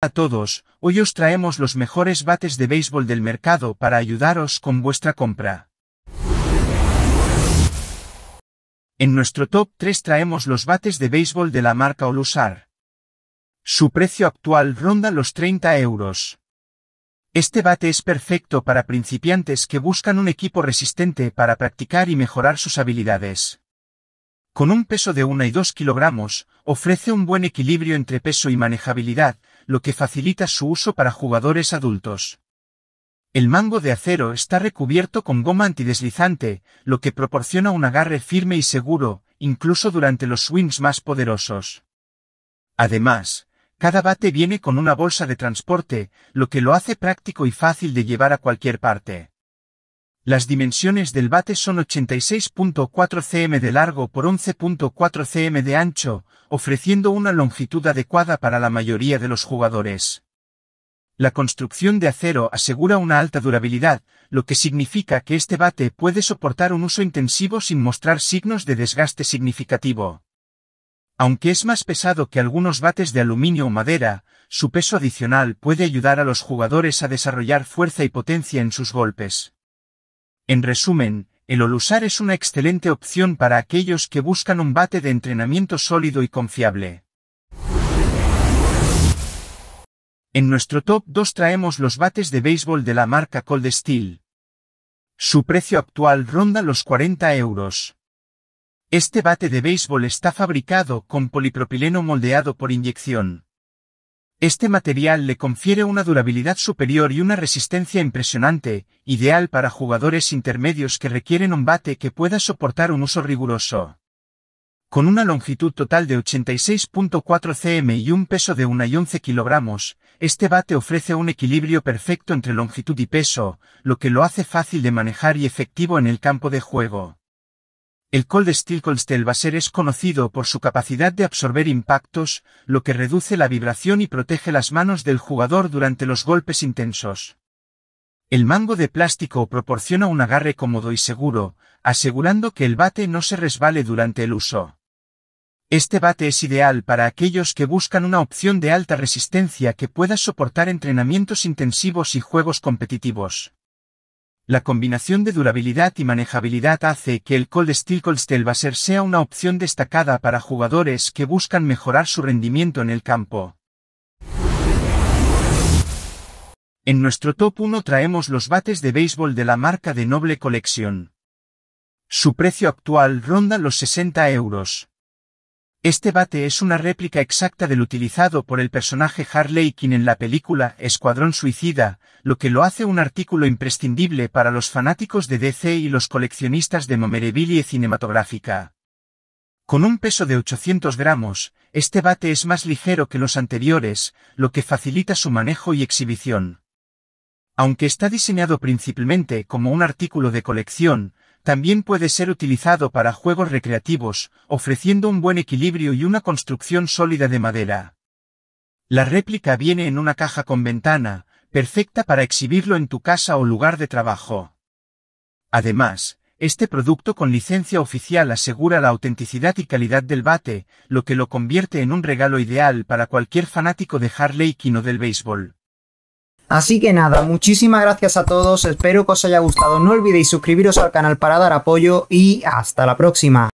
a todos, hoy os traemos los mejores bates de béisbol del mercado para ayudaros con vuestra compra. En nuestro top 3 traemos los bates de béisbol de la marca Olusar. Su precio actual ronda los 30 euros. Este bate es perfecto para principiantes que buscan un equipo resistente para practicar y mejorar sus habilidades con un peso de 1 y 2 kilogramos, ofrece un buen equilibrio entre peso y manejabilidad, lo que facilita su uso para jugadores adultos. El mango de acero está recubierto con goma antideslizante, lo que proporciona un agarre firme y seguro, incluso durante los swings más poderosos. Además, cada bate viene con una bolsa de transporte, lo que lo hace práctico y fácil de llevar a cualquier parte. Las dimensiones del bate son 86.4 cm de largo por 11.4 cm de ancho, ofreciendo una longitud adecuada para la mayoría de los jugadores. La construcción de acero asegura una alta durabilidad, lo que significa que este bate puede soportar un uso intensivo sin mostrar signos de desgaste significativo. Aunque es más pesado que algunos bates de aluminio o madera, su peso adicional puede ayudar a los jugadores a desarrollar fuerza y potencia en sus golpes. En resumen, el Olusar es una excelente opción para aquellos que buscan un bate de entrenamiento sólido y confiable. En nuestro top 2 traemos los bates de béisbol de la marca Cold Steel. Su precio actual ronda los 40 euros. Este bate de béisbol está fabricado con polipropileno moldeado por inyección. Este material le confiere una durabilidad superior y una resistencia impresionante, ideal para jugadores intermedios que requieren un bate que pueda soportar un uso riguroso. Con una longitud total de 86.4 cm y un peso de 1 y 11 kilogramos, este bate ofrece un equilibrio perfecto entre longitud y peso, lo que lo hace fácil de manejar y efectivo en el campo de juego. El Cold Steel Cold Steel Baser es conocido por su capacidad de absorber impactos, lo que reduce la vibración y protege las manos del jugador durante los golpes intensos. El mango de plástico proporciona un agarre cómodo y seguro, asegurando que el bate no se resbale durante el uso. Este bate es ideal para aquellos que buscan una opción de alta resistencia que pueda soportar entrenamientos intensivos y juegos competitivos. La combinación de durabilidad y manejabilidad hace que el Cold Steel Cold Baser sea una opción destacada para jugadores que buscan mejorar su rendimiento en el campo. En nuestro top 1 traemos los bates de béisbol de la marca de Noble Collection. Su precio actual ronda los 60 euros. Este bate es una réplica exacta del utilizado por el personaje Harley Quinn en la película Escuadrón Suicida, lo que lo hace un artículo imprescindible para los fanáticos de DC y los coleccionistas de memorabilia cinematográfica. Con un peso de 800 gramos, este bate es más ligero que los anteriores, lo que facilita su manejo y exhibición. Aunque está diseñado principalmente como un artículo de colección, también puede ser utilizado para juegos recreativos, ofreciendo un buen equilibrio y una construcción sólida de madera. La réplica viene en una caja con ventana, perfecta para exhibirlo en tu casa o lugar de trabajo. Además, este producto con licencia oficial asegura la autenticidad y calidad del bate, lo que lo convierte en un regalo ideal para cualquier fanático de Harley o del béisbol. Así que nada, muchísimas gracias a todos, espero que os haya gustado, no olvidéis suscribiros al canal para dar apoyo y hasta la próxima.